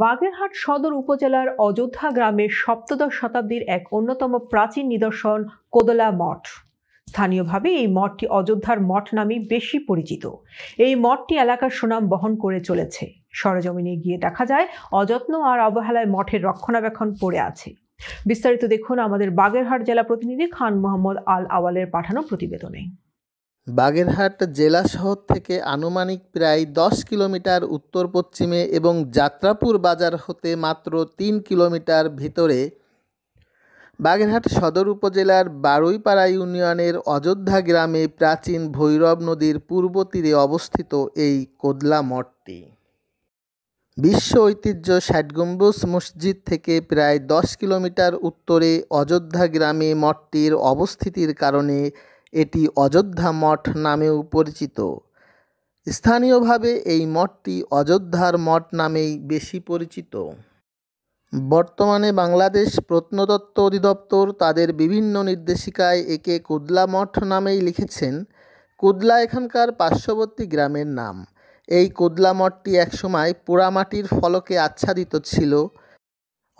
বাগেরহাট সদর উপজেলার অযোধ্যা গ্রামের সপ্তদশ শতাব্দীর এক অন্যতম প্রাচীন নিদর্শন কোদলা মঠ স্থানীয়ভাবে এই মঠটি অযোধ্যার মঠ নামে বেশি পরিচিত এই মঠটি এলাকার সুনাম বহন করে চলেছে সরজমিনে গিয়ে দেখা যায় অযত্ন আর অবহেলায় মঠের রক্ষণাবেক্ষণ পড়ে আছে বিস্তারিত দেখুন আমাদের বাগেরহাট জেলা প্রতিনিধি খান মোহাম্মদ আল আওয়ালের পাঠানো প্রতিবেদনে বাগেরহাট জেলা শহর থেকে আনুমানিক প্রায় দশ কিলোমিটার উত্তর পশ্চিমে এবং যাত্রাপুর বাজার হতে মাত্র তিন কিলোমিটার ভিতরে বাগেরহাট সদর উপজেলার বারুইপাড়া ইউনিয়নের অযোধ্যা গ্রামে প্রাচীন ভৈরব নদীর পূর্ব তীরে অবস্থিত এই কোদলা মঠটি বিশ্ব ঐতিহ্য ষাটগম্বুজ মসজিদ থেকে প্রায় দশ কিলোমিটার উত্তরে অযোধ্যা গ্রামে মঠটির অবস্থিতির কারণে এটি অযোধ্যা মঠ নামেও পরিচিত স্থানীয়ভাবে এই মঠটি অযোধ্যার মঠ নামেই বেশি পরিচিত বর্তমানে বাংলাদেশ প্রত্নতত্ত্ব অধিদপ্তর তাদের বিভিন্ন নির্দেশিকায় একে কুদলা মঠ নামেই লিখেছেন কুদলা এখানকার পার্শ্ববর্তী গ্রামের নাম এই কুদলা মঠটি একসময় পোড়ামাটির ফলকে আচ্ছাদিত ছিল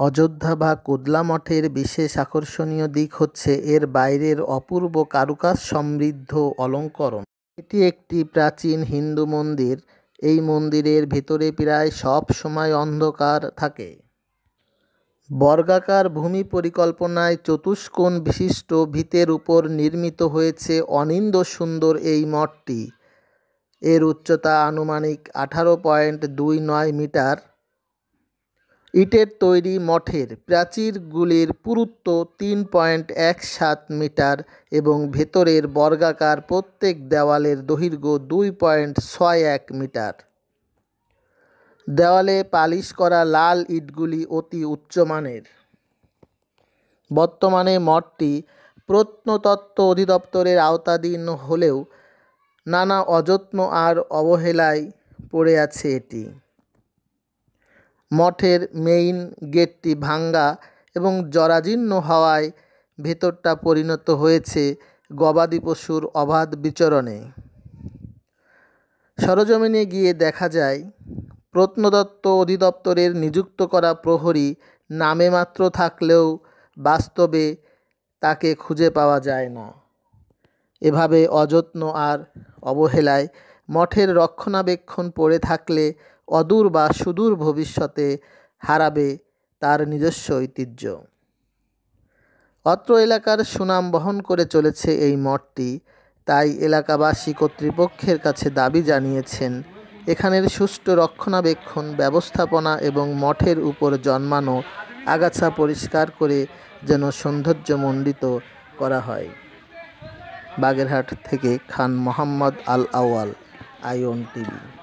অযোধ্যা বা কোদলা মঠের বিশেষ আকর্ষণীয় দিক হচ্ছে এর বাইরের অপূর্ব কারুকাজ সমৃদ্ধ অলঙ্করণ এটি একটি প্রাচীন হিন্দু মন্দির এই মন্দিরের ভিতরে প্রায় সব সময় অন্ধকার থাকে বর্গাকার ভূমি পরিকল্পনায় চতুষ্কোণ বিশিষ্ট ভিতের উপর নির্মিত হয়েছে অনিন্দ সুন্দর এই মঠটি এর উচ্চতা আনুমানিক আঠারো পয়েন্ট দুই নয় মিটার ইটের তৈরি মঠের প্রাচীরগুলির পুরুত্ব তিন পয়েন্ট এক সাত মিটার এবং ভেতরের বর্গাকার প্রত্যেক দেওয়ালের দৈর্ঘ্য দুই পয়েন্ট ছয় এক মিটার দেওয়ালে পালিশ করা লাল ইটগুলি অতি উচ্চমানের বর্তমানে মঠটি প্রত্নতত্ত্ব অধিদপ্তরের আওতাধীন হলেও নানা অযত্ন আর অবহেলায় পড়ে আছে এটি মঠের মেইন গেটটি ভাঙ্গা এবং জরাজীর্ণ হওয়ায় ভেতরটা পরিণত হয়েছে গবাদি পশুর অবাধ বিচরণে সরজমিনে গিয়ে দেখা যায় প্রত্নদত্ত অধিদপ্তরের নিযুক্ত করা প্রহরী নামে মাত্র থাকলেও বাস্তবে তাকে খুঁজে পাওয়া যায় না এভাবে অযত্ন আর অবহেলায় মঠের রক্ষণাবেক্ষণ পড়ে থাকলে অদূর বা সুদূর ভবিষ্যতে হারাবে তার নিজস্ব ঐতিহ্য অত্র এলাকার সুনাম বহন করে চলেছে এই মঠটি তাই এলাকাবাসী কর্তৃপক্ষের কাছে দাবি জানিয়েছেন এখানের সুষ্ঠু রক্ষণাবেক্ষণ ব্যবস্থাপনা এবং মঠের উপর জন্মানো আগাছা পরিষ্কার করে যেন সৌন্দর্যমণ্ডিত করা হয় বাগেরহাট থেকে খান মোহাম্মদ আল আওয়াল আইওন টিভি